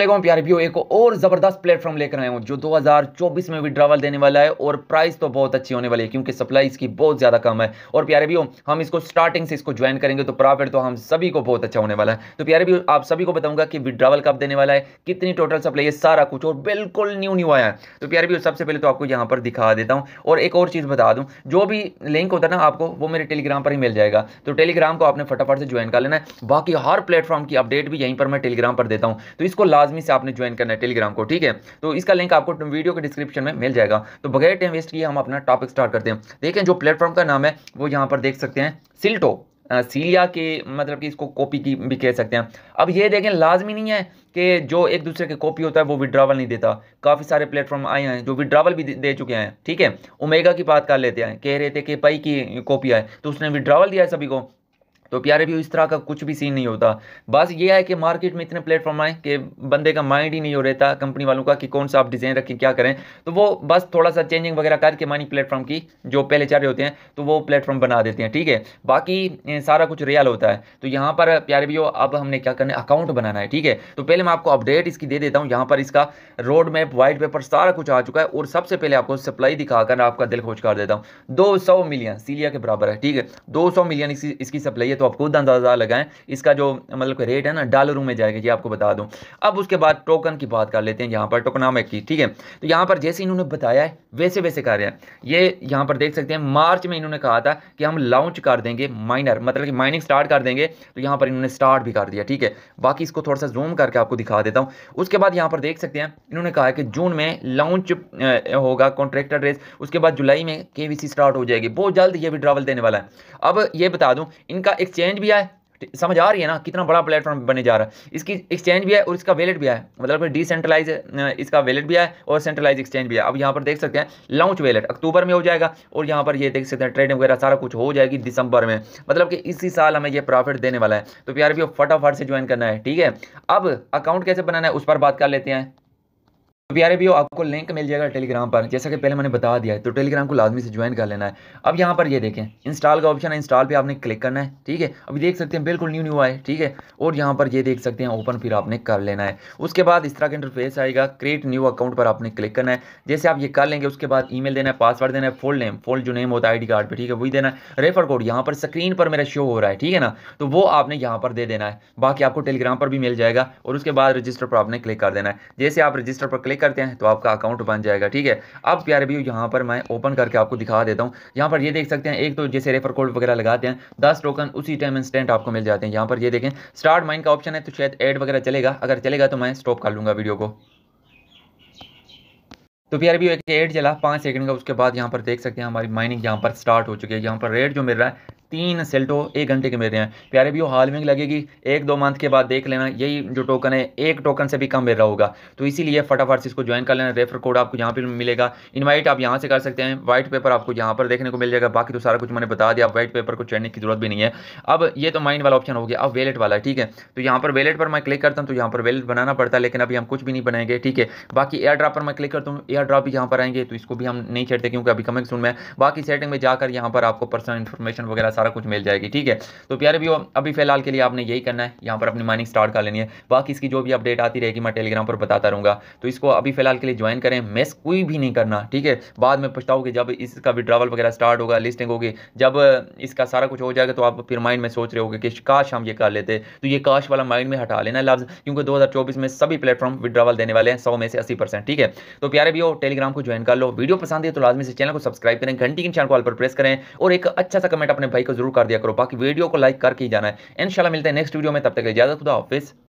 असलम प्यारे भी एक और ज़बरदस्त प्लेटफॉर्म लेकर आया हूँ जो 2024 में विड्रावल देने वाला है और प्राइस तो बहुत अच्छी होने वाली है क्योंकि सप्लाई इसकी बहुत ज़्यादा कम है और प्यारे भी हो हम इसको स्टार्टिंग से इसको ज्वाइन करेंगे तो प्रॉफिट तो हम सभी को बहुत अच्छा होने वाला है तो प्यारे भी आप सभी को बताऊंगा कि विड्रावल कब देने वाला है कितनी टोटल सप्लाई है सारा कुछ और बिल्कुल न्यू न्यू आया है तो प्यारे भी सबसे पहले तो आपको यहाँ पर दिखा देता हूँ और एक और चीज़ बता दूँ जो भी लिंक होता है ना आपको वो मेरे टेलीग्राम पर ही मिल जाएगा तो टेलीग्राम को आपने फटाफट से ज्वाइन कर लेना है बाकी हर प्लेटफॉर्म की अपडेट भी यहीं पर मैं टेलीग्राम पर देता हूँ तो इसको लाज लाजमी से आपने ज्वाइन करना है टेलीग्राम को ठीक है तो इसका लिंक आपको वीडियो के डिस्क्रिप्शन में मिल जाएगा तो बगैर टाइम वेस्ट किए हम अपना टॉपिक स्टार्ट करते हैं देखें जो प्लेटफॉर्म का नाम है वो यहाँ पर देख सकते हैं सिल्टो सीलिया के मतलब कि इसको कॉपी की भी कह सकते हैं अब ये देखें लाजमी नहीं है कि जो एक दूसरे के कॉपी होता है वो विड्रावल नहीं देता काफ़ी सारे प्लेटफॉर्म आए हैं जो विड्रावल भी दे चुके हैं ठीक है उमेगा की बात कर लेते हैं कह रहे थे कि पाई की कॉपी आए तो उसने विड्रावल दिया है सभी को तो प्यारे भी इस तरह का कुछ भी सीन नहीं होता बस ये है कि मार्केट में इतने प्लेटफॉर्म आए कि बंदे का माइंड ही नहीं हो रहता कंपनी वालों का कि कौन सा आप डिज़ाइन रखें क्या करें तो वो बस थोड़ा सा चेंजिंग वगैरह करके मानी प्लेटफॉर्म की जो पहले चल रहे होते हैं तो वो प्लेटफॉर्म बना देते हैं ठीक है बाकी सारा कुछ रियल होता है तो यहाँ पर प्यारे भी अब हमने क्या करना है अकाउंट बनाना है ठीक है तो पहले मैं आपको अपडेट इसकी दे देता हूँ यहाँ पर इसका रोड मैप वाइट पेपर सारा कुछ आ चुका है और सबसे पहले आपको सप्लाई दिखाकर आपका दिल खोज कर देता हूँ दो मिलियन सीलिया के बराबर है ठीक है दो मिलियन इसकी सप्लाई तो आप खुद अंदाज़ा लगाएं इसका जो मतलब रेट है ना डॉलरों में जाएगा ये आपको बता दूं अब उसके बाद टोकन की बात कर लेते हैं यहाँ पर टोकनामिक की ठीक है तो यहाँ पर जैसे इन्होंने बताया है वैसे वैसे कर रहे हैं ये यहाँ पर देख सकते हैं मार्च में इन्होंने कहा था कि हम लॉन्च कर देंगे माइनर मतलब कि माइनिंग स्टार्ट कर देंगे तो यहाँ पर इन्होंने स्टार्ट भी कर दिया ठीक है बाकी इसको थोड़ा सा जूम करके आपको दिखा देता हूँ उसके बाद यहाँ पर देख सकते हैं इन्होंने कहा कि जून में लॉन्च होगा कॉन्ट्रैक्टर रेस उसके बाद जुलाई में के स्टार्ट हो जाएगी बहुत जल्द ये भी विड्रावल देने वाला है अब ये बता दूँ इनका एक्सचेंज भी आए समझ आ रही है ना कितना बड़ा प्लेटफॉर्म बने जा रहा है इसकी एक्सचेंज भी है और इसका वैलेट भी है मतलब डिसेंट्रलाइज इसका वैलेट भी है और सेंट्रलाइज एक्सचेंज भी है अब यहाँ पर देख सकते हैं लॉन्च वैलेट अक्टूबर में हो जाएगा और यहाँ पर ये देख सकते हैं ट्रेडिंग वगैरह सारा कुछ हो जाएगी दिसंबर में मतलब कि इसी साल हमें यह प्रॉफिट देने वाला है तो प्यार भी फटाफट से ज्वाइन करना है ठीक है अब अकाउंट कैसे बनाना है उस पर बात कर लेते हैं तो प्यारे भी हो आपको लिंक मिल जाएगा टेलीग्राम पर जैसा कि पहले मैंने बता दिया है तो टेलीग्राम को लाजमी से ज्वाइन कर लेना है अब यहाँ पर ये देखें इंस्टॉल का ऑप्शन है इंस्टॉल पे आपने क्लिक करना है ठीक है अभी देख सकते हैं बिल्कुल न्यू न्यू आए ठीक है और यहाँ पर ये देख सकते हैं ओपन फिर आपने कर लेना है उसके बाद इस तरह का इंटरफेस आएगा क्रिएट न्यू अकाउंट पर आपने क्लिक करना है जैसे आप ये कर लेंगे उसके बाद ई देना है पासवर्ड देना है फुल नेम फुल जो नेम होता है आई कार्ड पर ठीक है वही देना है रेफर कोड यहाँ पर स्क्रीन पर मेरा शो हो रहा है ठीक है ना तो वो आपने यहाँ पर दे देना है बाकी आपको टेलीग्राम पर भी मिल जाएगा और उसके बाद रजिस्टर पर आपने क्लिक कर देना है जैसे आप रजिस्टर पर क्लिक क्लिक करते हैं तो आपका अकाउंट बन जाएगा ठीक है अब प्यारे भी यहाँ पर मैं ओपन करके आपको दिखा देता हूँ यहाँ पर ये देख सकते हैं एक तो जैसे रेफर कोड वगैरह लगाते हैं दस टोकन उसी टाइम इंस्टेंट आपको मिल जाते हैं यहाँ पर ये देखें स्टार्ट माइंड का ऑप्शन है तो शायद एड वगैरह चलेगा अगर चलेगा तो मैं स्टॉप कर लूँगा वीडियो को तो फिर भी एक एड चला पाँच सेकंड का उसके बाद यहाँ पर देख सकते हैं हमारी माइनिंग यहाँ पर स्टार्ट हो चुकी है यहाँ पर रेट जो मिल रहा है तीन सेल्टो एक घंटे के मिल रहे हैं प्यारे भी में लगेगी एक दो मंथ के बाद देख लेना यही जो टोकन है एक टोकन से भी कम मिल रहा होगा तो इसीलिए फटाफट से इसको ज्वाइन कर लेना रेफर कोड आपको यहाँ पर मिलेगा इन्वाइट आप यहाँ से कर सकते हैं वाइट पेपर आपको यहाँ पर देखने को मिल जाएगा बाकी तो सारा कुछ मैंने बता दिया व्हाइट वाइट पेपर को चढ़ने की जरूरत भी नहीं है अब ये तो माइंड वाला ऑप्शन हो गया अब वेलेट वाला ठीक है तो यहाँ पर वेलेट पर मैं क्लिक करता हूँ तो यहाँ पर वेलेट बनाना पड़ता है लेकिन अभी हम कुछ भी नहीं बनाएंगे ठीक है बाकी एयर ड्राप पर मैं क्लिक करता हूँ एयर ड्राप भी यहाँ पर आएंगे तो इसको भी हम नहीं छेड़ते क्योंकि अभी कमेंट सुन में बाकी सेटिंग में जाकर यहाँ पर आपको पर्सनल इन्फॉर्मेशन वगैरह सारा कुछ मिल जाएगी ठीक है तो प्यारे भी अभी फिलहाल के लिए आपने यही करना है यहाँ पर अपनी माइनिंग स्टार्ट कर लेनी है बाकी इसकी जो भी अपडेट आती रहेगी मैं टेलीग्राम पर बताता रहूँगा तो इसको अभी फिलहाल के लिए ज्वाइन करें मैस कोई भी नहीं करना ठीक है बाद में पछताओगे जब इसका विड्रावल वगैरह स्टार्ट होगा लिस्टिंग होगी जब इसका सारा कुछ हो जाएगा तो आप फिर माइंड में सोच रहे होगे कि काश हम ये कर लेते तो ये काश वाला माइंड में हटा लेना लफ्ज़ क्योंकि दो में सभी प्लेटफॉर्म विड्रावल देने वाले हैं सौ में से अस्सी परसेंट ठीक है तो प्यारे भी हो टेलीग्राम को ज्वाइन कर लो वीडियो पसंद है तो लाजमी से चैनल को सब्सक्राइब करें घंटी के चैनल को ऑल पर प्रेस करें और एक अच्छा सा कमेंट अपने भाई जरूर कर दिया करो बाकी वीडियो को लाइक करके ही जाना है इनशाला मिलते हैं नेक्स्ट वीडियो में तब तक ज्यादा खुदा ऑफिस